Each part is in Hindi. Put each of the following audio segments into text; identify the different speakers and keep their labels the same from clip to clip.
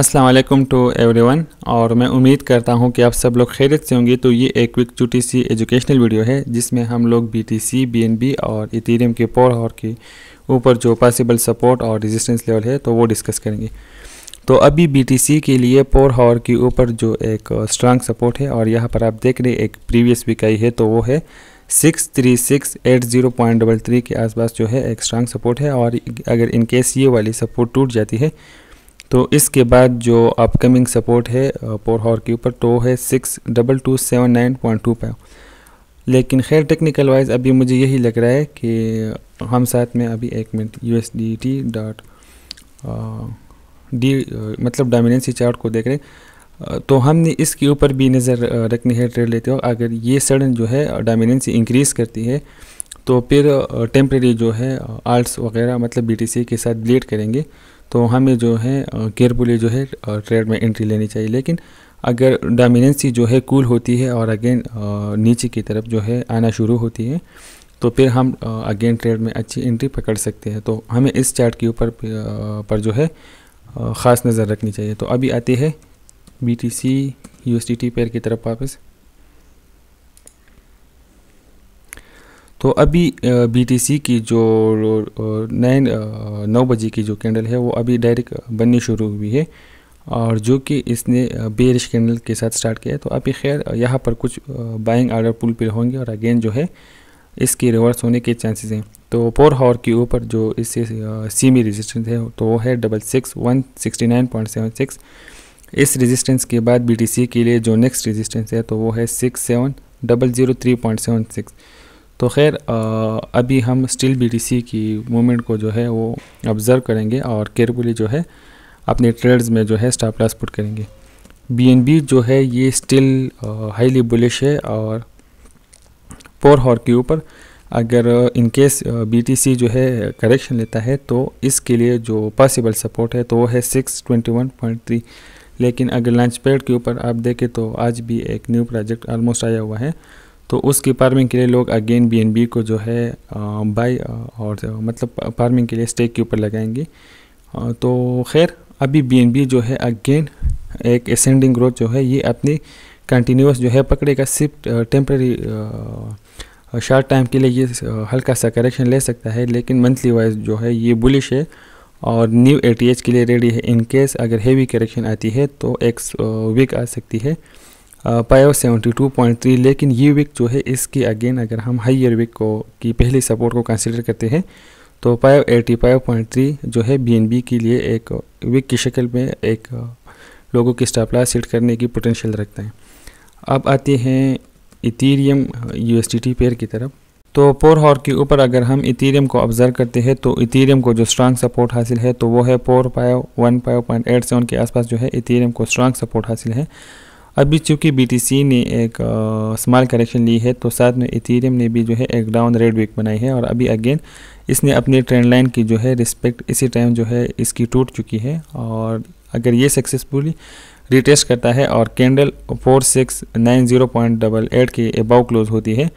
Speaker 1: अस्सलाम वालेकुम टू एवरीवन और मैं उम्मीद करता हूं कि आप सब लोग खैरियत से होंगे तो ये एक क्विक छोटी सी एजुकेशनल वीडियो है जिसमें हम लोग बीटीसी, बीएनबी और इथेरियम के पोर और के ऊपर जो पॉसिबल सपोर्ट और रेजिस्टेंस लेवल है तो वो डिस्कस करेंगे तो अभी बीटीसी के लिए पोर हॉर के ऊपर जो एक स्ट्रांग सपोर्ट है और यहाँ पर आप देख रहे एक प्रीवियस वीक आई है तो वो है six three six eight zero point double three के आसपास जो है एक स्ट्रांग सपोर्ट है और अगर इनकेस ये वाली सपोर्ट टूट जाती है तो इसके बाद जो अपकमिंग सपोर्ट है पोर हॉर के ऊपर तो है six double two seven nine point two five लेकिन खैर टेक्निकल वाइज अभी मुझे यही लग रहा है कि हम साथ में अभी एक minute U S D T dot D मतलब डोमिनेंसी चार्ट को देख रहे हैं तो हमने इसके ऊपर भी नज़र रखनी है ट्रेड लेते हो अगर ये सडन जो है डोमिनेंसी इंक्रीज़ करती है तो फिर टेम्प्रेरी जो है आर्ट्स वगैरह मतलब बी के साथ ब्लीड करेंगे तो हमें जो है केयरफुली जो है ट्रेड में एंट्री लेनी चाहिए लेकिन अगर डोमिनेंसी जो है कूल होती है और अगेन नीचे की तरफ जो है आना शुरू होती है तो फिर हम अगेन ट्रेड में अच्छी एंट्री पकड़ सकते हैं तो हमें इस चार्ट के ऊपर पर जो है ख़ास नज़र रखनी चाहिए तो अभी आती है B T C U S T T pair की तरफ वापस तो अभी बीटीसी की जो नए नौ बजे की जो कैंडल है वो अभी डायरेक्ट बननी शुरू हुई है और जो कि इसने बेरिश कैंडल के साथ स्टार्ट किया है तो अभी खैर यहाँ पर कुछ बाइंग आर्डर पुल पर होंगे और अगेन जो है इसके रिवर्स होने के चांसेस हैं तो फोर हावर के ऊपर जो इससे सीमी रेजिस्टेंस है तो वो है double six one sixty nine point seven six इस रेजिस्टेंस के बाद बीटीसी के लिए जो नेक्स्ट रेजिस्टेंस है तो वो है six seven double zero three point seven six तो खैर अभी हम स्टिल बीटीसी की मूवमेंट को जो है वो ऑब्ज़र्व करेंगे और केयरफुली जो है अपने ट्रेड्स में जो है स्टॉप लॉस पुट करेंगे बीएनबी जो है ये स्टिल हाईली बुलिश है और फोर हॉर के ऊपर अगर इन केस बीटीसी जो है करेक्शन लेता है तो इसके लिए जो पॉसिबल सपोर्ट है तो वो है six twenty one point three लेकिन अगर लंच पैड के ऊपर आप देखें तो आज भी एक न्यू प्रोजेक्ट ऑलमोस्ट आया हुआ है तो उसकी फार्मिंग के लिए लोग अगेन बी को जो है बाई और मतलब फार्मिंग के लिए स्टेक के ऊपर लगाएंगे तो खैर अभी बी जो है अगेन एक एसेंडिंग ग्रोथ जो है ये अपनी कंटिन्यूस जो है पकड़ेगा सिर्फ टेम्प्रेरी शॉर्ट टाइम के लिए ये हल्का सा करेक्शन ले सकता है लेकिन मंथली वाइज जो है ये बुलिश है और न्यू ए के लिए रेडी है इन केस अगर हेवी करेक्शन आती है तो एक वीक आ सकती है पायो सेवेंटी टू पॉइंट थ्री लेकिन ये विक जो है इसके अगेन अगर हम हाइयर विक को की पहली सपोर्ट को कंसिडर करते हैं तो पायो एटी फाइव पॉइंट थ्री जो है बी के लिए एक विक की शक्ल में एक लोगों की स्टापला सेट करने की पोटेंशियल रखता है अब आते हैं इथीरियम यू एस पेयर की तरफ तो पोर हॉर के ऊपर अगर हम इथीरियम को ऑब्जर्व करते हैं तो इथीरियम को जो स्ट्रांग सपोर्ट हासिल है तो वो है पोर पायो वन पायो पॉइंट एट सेवन के आसपास जो है इथीरियम को स्ट्रांग सपोर्ट हासिल है अभी चूँकि बीटीसी ने एक स्मॉल करेक्शन ली है तो साथ में इथीरियम ने भी जो है एक डाउन रेड वीक बनाई है और अभी अगेन इसने अपनी ट्रेंड लाइन की जो है रिस्पेक्ट इसी टाइम जो है इसकी टूट चुकी है और अगर ये सक्सेसफुली रिटेस्ट करता है और candle four six nine zero point double eight के अबाउ क्लोज होती है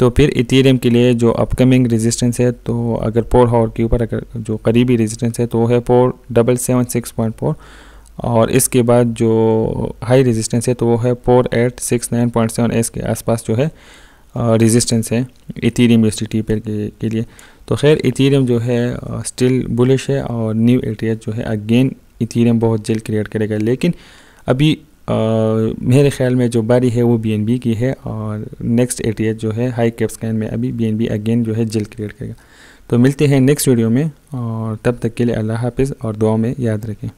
Speaker 1: तो फिर इथीरियम के लिए जो अपकमिंग रेजिस्टेंस है तो अगर पोर हॉर के ऊपर अगर जो करीबी रेजिस्टेंस है तो वो है four double seven six point four और इसके बाद जो हाई रेजिस्टेंस है तो वो है four eight six nine point seven एस के आसपास जो है रेजिस्टेंस है इथीरियम एस टी पेयर के, के लिए तो खैर इथीरियम जो है स्टिल बुलिश है और न्यू ए e जो है अगेन इथीरियम बहुत जल्द क्रिएट करेगा लेकिन अभी आ, मेरे ख्याल में जो बारी है वो बी की है और नेक्स्ट ए e जो है हाई कैप स्कैन में अभी बी अगेन जो है जल्द क्रिएट करेगा तो मिलते हैं नेक्स्ट वीडियो में और तब तक के लिए अल्लाह हाफिज़ और दुआ में याद रखें